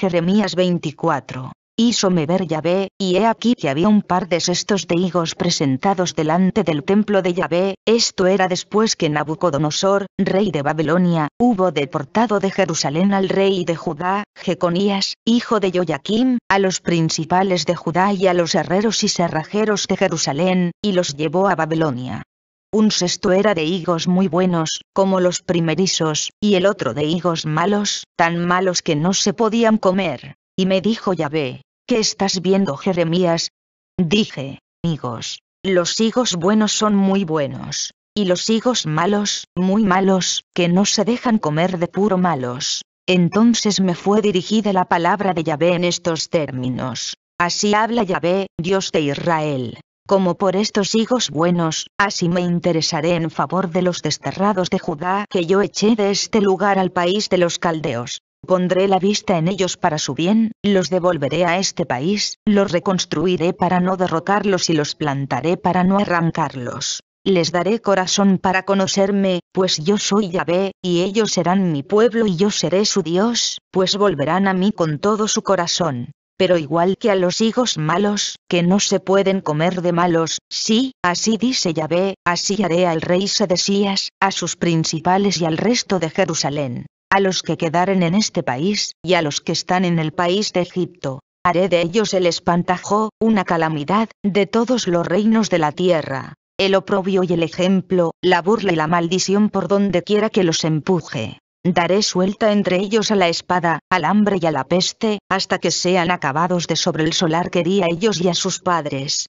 Jeremías 24. Hízome ver Yahvé, y he aquí que había un par de cestos de higos presentados delante del templo de Yahvé, esto era después que Nabucodonosor, rey de Babilonia, hubo deportado de Jerusalén al rey de Judá, Jeconías, hijo de Joaquim, a los principales de Judá y a los herreros y serrajeros de Jerusalén, y los llevó a Babilonia. Un sexto era de higos muy buenos, como los primerizos, y el otro de higos malos, tan malos que no se podían comer. Y me dijo Yahvé, ¿qué estás viendo Jeremías? Dije, higos. Los higos buenos son muy buenos, y los higos malos, muy malos, que no se dejan comer de puro malos. Entonces me fue dirigida la palabra de Yahvé en estos términos. Así habla Yahvé, Dios de Israel como por estos hijos buenos, así me interesaré en favor de los desterrados de Judá que yo eché de este lugar al país de los caldeos. Pondré la vista en ellos para su bien, los devolveré a este país, los reconstruiré para no derrocarlos y los plantaré para no arrancarlos. Les daré corazón para conocerme, pues yo soy Yahvé, y ellos serán mi pueblo y yo seré su Dios, pues volverán a mí con todo su corazón pero igual que a los higos malos, que no se pueden comer de malos, sí, así dice Yahvé, así haré al rey Sedesías, a sus principales y al resto de Jerusalén, a los que quedaren en este país, y a los que están en el país de Egipto. Haré de ellos el espantajo, una calamidad, de todos los reinos de la tierra, el oprobio y el ejemplo, la burla y la maldición por donde quiera que los empuje. Daré suelta entre ellos a la espada, al hambre y a la peste, hasta que sean acabados de sobre el solar quería ellos y a sus padres.